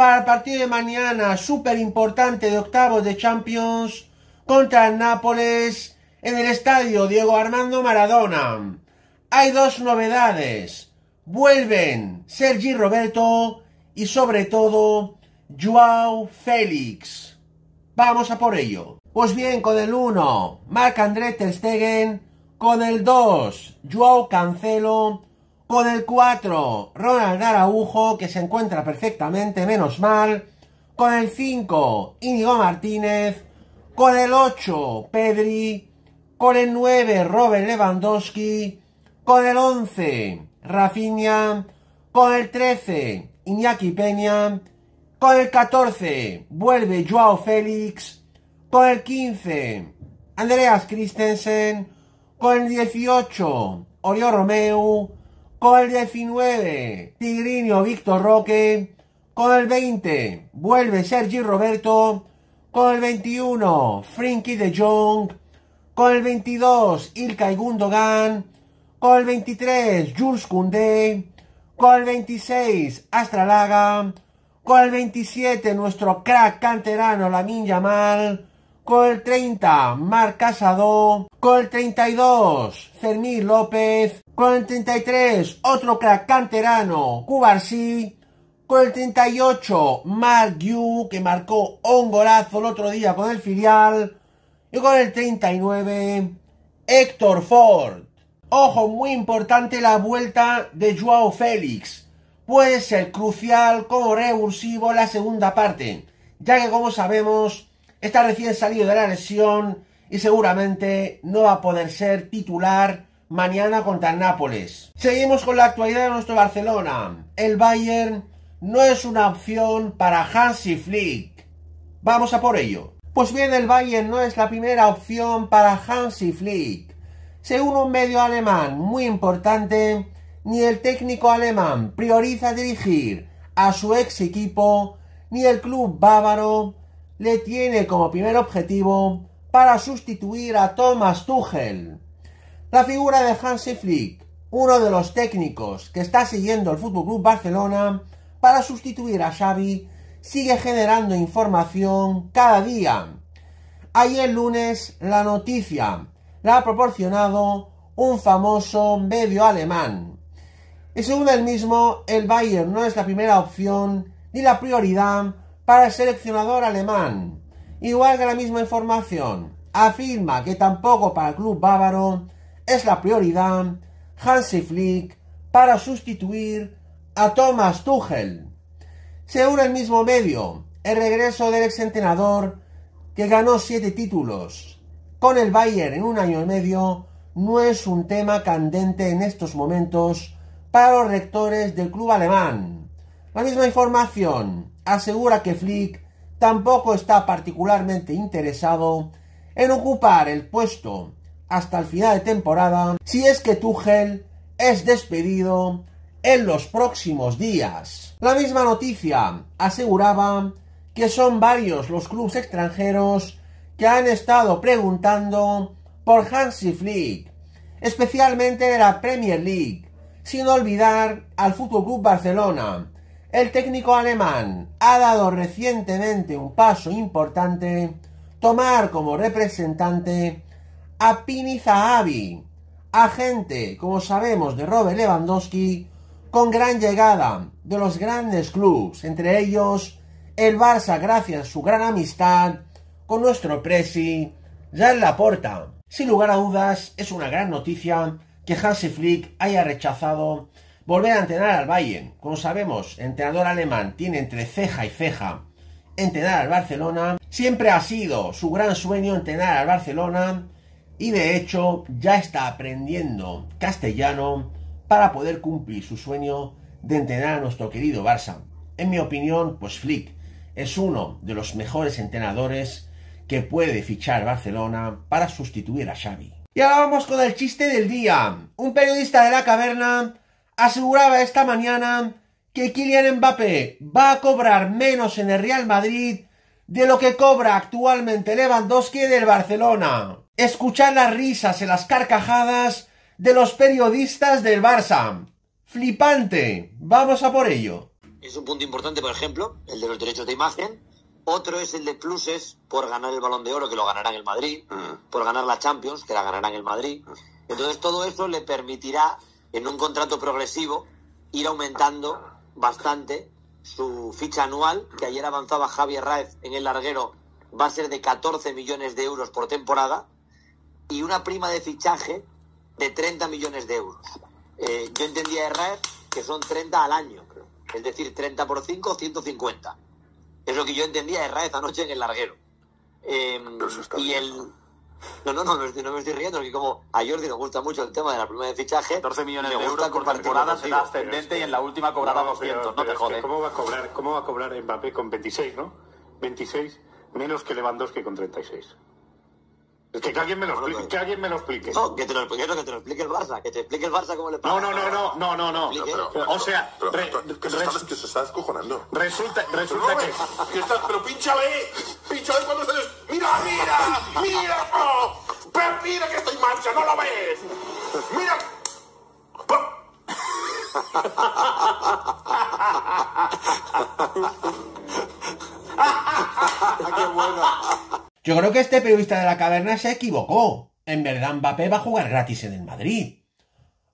para el partido de mañana, súper importante de octavos de Champions contra el Nápoles en el estadio Diego Armando Maradona. Hay dos novedades. Vuelven Sergi Roberto y sobre todo Joao Félix. Vamos a por ello. Pues bien, con el 1, Marc André Ter Stegen. Con el 2, Joao Cancelo. Con el 4, Ronald Araujo, que se encuentra perfectamente, menos mal. Con el 5, Íñigo Martínez. Con el 8, Pedri. Con el 9, Robert Lewandowski. Con el 11, Rafinha. Con el 13, Iñaki Peña. Con el 14, vuelve Joao Félix. Con el 15, Andreas Christensen. Con el 18, Oriol Romeu. Con el 19, Tigrinio Víctor Roque. Con el 20, vuelve Sergi Roberto. Con el 21, Frinky de Jong. Con el 22, Ilkay Gundogan. Con el 23, Jules Koundé. Con el 26, Astralaga. Con el 27, nuestro crack canterano Lamin Yamal. Con el 30, Marc Casado. Con el 32, Fermín López. Con el 33, otro crack canterano, Con el 38, Mark Yu, que marcó un golazo el otro día con el filial. Y con el 39, Héctor Ford. Ojo, muy importante la vuelta de Joao Félix. Puede ser crucial como revulsivo la segunda parte, ya que como sabemos, Está recién salido de la lesión y seguramente no va a poder ser titular mañana contra el Nápoles. Seguimos con la actualidad de nuestro Barcelona. El Bayern no es una opción para Hansi Flick. Vamos a por ello. Pues bien, el Bayern no es la primera opción para Hansi Flick. Según un medio alemán muy importante, ni el técnico alemán prioriza dirigir a su ex equipo, ni el club bávaro le tiene como primer objetivo para sustituir a Thomas Tuchel. La figura de Hansi Flick, uno de los técnicos que está siguiendo el FC Barcelona para sustituir a Xavi, sigue generando información cada día. Ayer lunes la noticia la ha proporcionado un famoso medio alemán. Y según el mismo, el Bayern no es la primera opción ni la prioridad para el seleccionador alemán. Igual que la misma información, afirma que tampoco para el club bávaro es la prioridad Hansi Flick para sustituir a Thomas Tuchel. Según el mismo medio, el regreso del exentrenador que ganó siete títulos con el Bayern en un año y medio no es un tema candente en estos momentos para los rectores del club alemán. La misma información asegura que Flick tampoco está particularmente interesado en ocupar el puesto hasta el final de temporada si es que Tuchel es despedido en los próximos días. La misma noticia aseguraba que son varios los clubes extranjeros que han estado preguntando por Hansi Flick, especialmente de la Premier League, sin olvidar al Fútbol Club Barcelona, el técnico alemán ha dado recientemente un paso importante, tomar como representante a Pini Zahavi, agente, como sabemos, de Robert Lewandowski, con gran llegada de los grandes clubes, entre ellos el Barça gracias a su gran amistad con nuestro presi la Laporta. Sin lugar a dudas, es una gran noticia que Hansi Flick haya rechazado Volver a entrenar al Bayern. Como sabemos, entrenador alemán tiene entre ceja y ceja entrenar al Barcelona. Siempre ha sido su gran sueño entrenar al Barcelona y de hecho ya está aprendiendo castellano para poder cumplir su sueño de entrenar a nuestro querido Barça. En mi opinión, pues Flick es uno de los mejores entrenadores que puede fichar Barcelona para sustituir a Xavi. Y ahora vamos con el chiste del día. Un periodista de la caverna aseguraba esta mañana que Kylian Mbappé va a cobrar menos en el Real Madrid de lo que cobra actualmente Lewandowski del Barcelona. Escuchar las risas y las carcajadas de los periodistas del Barça. Flipante. Vamos a por ello. Es un punto importante, por ejemplo, el de los derechos de imagen. Otro es el de pluses por ganar el balón de oro, que lo ganará en el Madrid, mm. por ganar la Champions, que la ganará en el Madrid. Mm. Entonces todo eso le permitirá en un contrato progresivo, ir aumentando bastante su ficha anual, que ayer avanzaba Javier Raez en el larguero, va a ser de 14 millones de euros por temporada, y una prima de fichaje de 30 millones de euros. Eh, yo entendía de Raez que son 30 al año, creo. es decir, 30 por 5, 150. Es lo que yo entendía de Raez anoche en el larguero. Eh, y, el, no, no, no, no, me, estoy riendo, que como a Jordi le gusta mucho el tema de la primera de fichaje. 14 millones de euros por temporada será ascendente y en la última cobraba 200, no te jodes. ¿Cómo va a cobrar, cómo va a cobrar Mbappé con 26, no? 26 menos que Lewandowski con 36. Es que, que, alguien me lo explique, pues- que alguien me lo explique. No, que te lo, explique, que te lo explique el Barça, que te explique el Barça cómo le pasa. No, no, no, no, no, no, no. o sea, re, que, se está, que, se descojonando. Resulta, resulta que, que está, pero pínchale, pínchale cuando se mira! ¡Mira! Oh, que estoy marcha! ¡No lo ves! ¡Mira! Ah, ¡Qué bueno! Yo creo que este periodista de la caverna se equivocó. En verdad, Mbappé va a jugar gratis en el Madrid.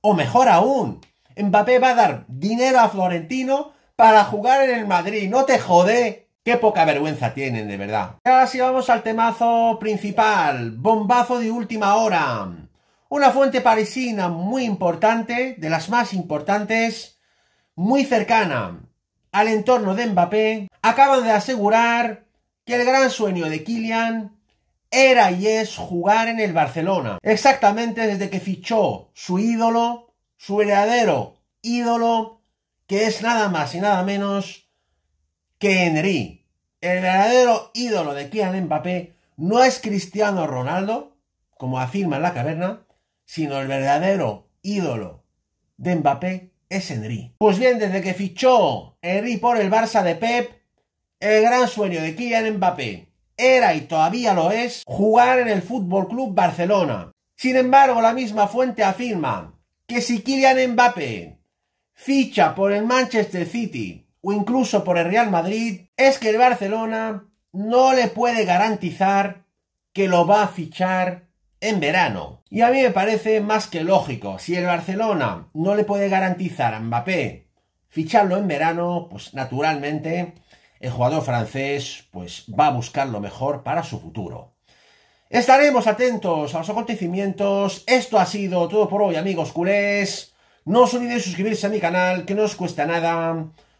O mejor aún, Mbappé va a dar dinero a Florentino para jugar en el Madrid. ¡No te jode! Qué poca vergüenza tienen, de verdad. Y ahora sí vamos al temazo principal, bombazo de última hora. Una fuente parisina muy importante, de las más importantes, muy cercana al entorno de Mbappé, acaban de asegurar que el gran sueño de Kylian era y es jugar en el Barcelona. Exactamente desde que fichó su ídolo, su verdadero ídolo, que es nada más y nada menos que Henry el verdadero ídolo de Kylian Mbappé no es Cristiano Ronaldo, como afirma en la caverna, sino el verdadero ídolo de Mbappé es Henry. Pues bien, desde que fichó Henry por el Barça de Pep, el gran sueño de Kylian Mbappé era y todavía lo es jugar en el Fútbol Club Barcelona. Sin embargo, la misma fuente afirma que si Kylian Mbappé ficha por el Manchester City o incluso por el Real Madrid, es que el Barcelona no le puede garantizar que lo va a fichar en verano. Y a mí me parece más que lógico, si el Barcelona no le puede garantizar a Mbappé ficharlo en verano, pues naturalmente el jugador francés pues va a buscar lo mejor para su futuro. Estaremos atentos a los acontecimientos. Esto ha sido todo por hoy, amigos culés. No os olvidéis suscribirse a mi canal, que no os cuesta nada